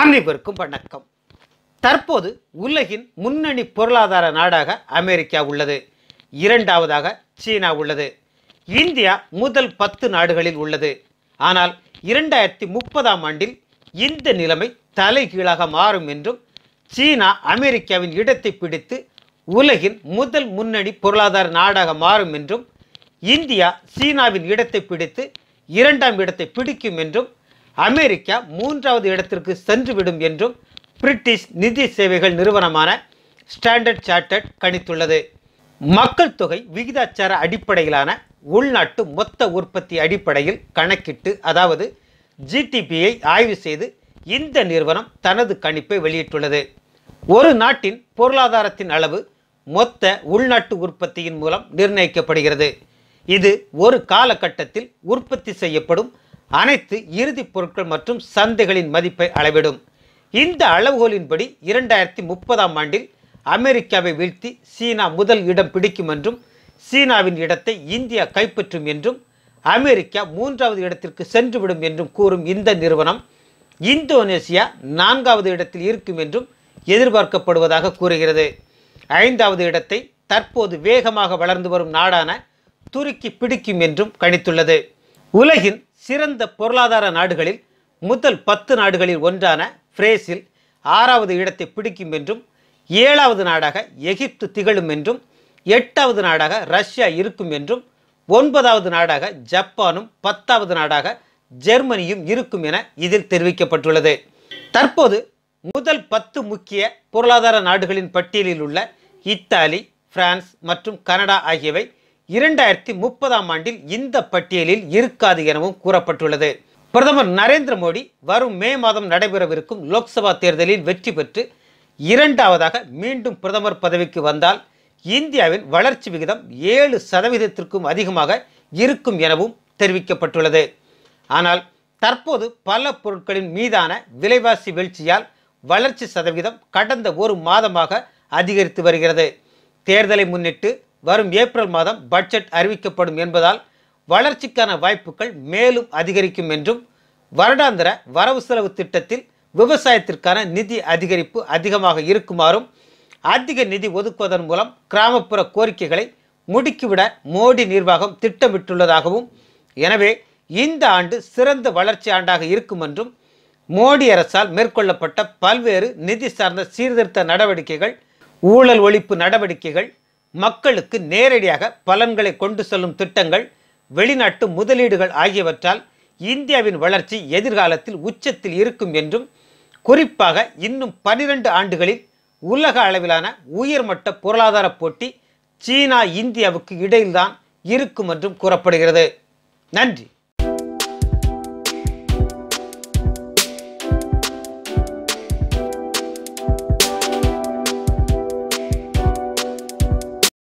அனைவருக்கும் வணக்கம் தற்போது உலகின் முன்னணி பொருளாதார நாடாக அமெரிக்கா உள்ளது இரண்டாவதாக சீனா உள்ளது இந்தியா முதல் பத்து நாடுகளில் உள்ளது ஆனால் இரண்டாயிரத்தி முப்பதாம் ஆண்டில் இந்த நிலைமை தலைகீழாக மாறும் என்றும் சீனா அமெரிக்காவின் இடத்தை பிடித்து உலகின் முதல் முன்னணி பொருளாதார நாடாக மாறும் என்றும் இந்தியா சீனாவின் இடத்தை பிடித்து இரண்டாம் இடத்தை பிடிக்கும் என்றும் அமெரிக்கா மூன்றாவது இடத்திற்கு சென்றுவிடும் என்றும் பிரிட்டிஷ் நிதி சேவைகள் நிறுவனமான ஸ்டாண்டர்ட் சார்ட்டர்ட் கணித்துள்ளது மக்கள் தொகை விகிதாச்சார அடிப்படையிலான உள்நாட்டு மொத்த உற்பத்தி அடிப்படையில் கணக்கிட்டு அதாவது ஜிடிபியை ஆய்வு செய்து இந்த நிறுவனம் தனது கணிப்பை வெளியிட்டுள்ளது ஒரு நாட்டின் பொருளாதாரத்தின் அளவு மொத்த உள்நாட்டு உற்பத்தியின் மூலம் நிர்ணயிக்கப்படுகிறது இது ஒரு காலகட்டத்தில் உற்பத்தி செய்யப்படும் அனைத்து இறுதிப் பொருட்கள் மற்றும் சந்தைகளின் மதிப்பை அளவிடும் இந்த அளவுகோலின்படி இரண்டாயிரத்தி முப்பதாம் ஆண்டில் அமெரிக்காவை வீழ்த்தி சீனா முதல் இடம் பிடிக்கும் என்றும் சீனாவின் இடத்தை இந்தியா கைப்பற்றும் என்றும் அமெரிக்கா மூன்றாவது இடத்திற்கு சென்றுவிடும் என்றும் கூறும் இந்த நிறுவனம் இந்தோனேசியா நான்காவது இடத்தில் இருக்கும் என்றும் எதிர்பார்க்கப்படுவதாக கூறுகிறது ஐந்தாவது இடத்தை தற்போது வேகமாக வளர்ந்து வரும் நாடான துருக்கி பிடிக்கும் என்றும் கணித்துள்ளது உலகின் சிறந்த பொருளாதார நாடுகளில் முதல் பத்து நாடுகளில் ஒன்றான பிரேசில் ஆறாவது இடத்தை பிடிக்கும் என்றும் ஏழாவது நாடாக எகிப்து திகழும் என்றும் எட்டாவது நாடாக ரஷ்யா இருக்கும் என்றும் ஒன்பதாவது நாடாக ஜப்பானும் பத்தாவது நாடாக ஜெர்மனியும் இருக்கும் என இதில் தெரிவிக்கப்பட்டுள்ளது தற்போது முதல் பத்து முக்கிய பொருளாதார நாடுகளின் பட்டியலில் உள்ள இத்தாலி பிரான்ஸ் மற்றும் கனடா ஆகியவை இரண்டாயிரத்தி முப்பதாம் ஆண்டில் இந்த பட்டியலில் இருக்காது எனவும் கூறப்பட்டுள்ளது பிரதமர் நரேந்திர மோடி வரும் மே மாதம் நடைபெறவிருக்கும் லோக்சபா தேர்தலில் வெற்றி பெற்று இரண்டாவதாக மீண்டும் பிரதமர் பதவிக்கு வந்தால் இந்தியாவின் வளர்ச்சி விகிதம் ஏழு சதவீதத்திற்கும் அதிகமாக இருக்கும் எனவும் தெரிவிக்கப்பட்டுள்ளது ஆனால் தற்போது பல பொருட்களின் மீதான விலைவாசி வீழ்ச்சியால் வளர்ச்சி சதவீதம் கடந்த ஒரு மாதமாக அதிகரித்து வருகிறது தேர்தலை முன்னிட்டு வரும் ஏப்ரல் மாதம் பட்ஜெட் அறிவிக்கப்படும் என்பதால் வளர்ச்சிக்கான வாய்ப்புகள் மேலும் அதிகரிக்கும் என்றும் வருடாந்திர வரவு செலவு திட்டத்தில் விவசாயத்திற்கான நிதி அதிகரிப்பு அதிகமாக இருக்குமாறும் அதிக நிதி ஒதுக்குவதன் மூலம் கிராமப்புற கோரிக்கைகளை முடுக்கிவிட மோடி நிர்வாகம் திட்டமிட்டுள்ளதாகவும் எனவே இந்த ஆண்டு சிறந்த வளர்ச்சி ஆண்டாக இருக்கும் என்றும் மோடி அரசால் மேற்கொள்ளப்பட்ட பல்வேறு நிதி சார்ந்த சீர்திருத்த நடவடிக்கைகள் ஊழல் ஒழிப்பு நடவடிக்கைகள் மக்களுக்கு நேரடியாக பலன்களை கொண்டு செல்லும் திட்டங்கள் வெளிநாட்டு முதலீடுகள் ஆகியவற்றால் இந்தியாவின் வளர்ச்சி எதிர்காலத்தில் உச்சத்தில் இருக்கும் என்றும் குறிப்பாக இன்னும் பனிரெண்டு ஆண்டுகளில் உலக அளவிலான உயர்மட்ட பொருளாதார போட்டி சீனா இந்தியாவுக்கு இடையில்தான் இருக்கும் என்றும் கூறப்படுகிறது நன்றி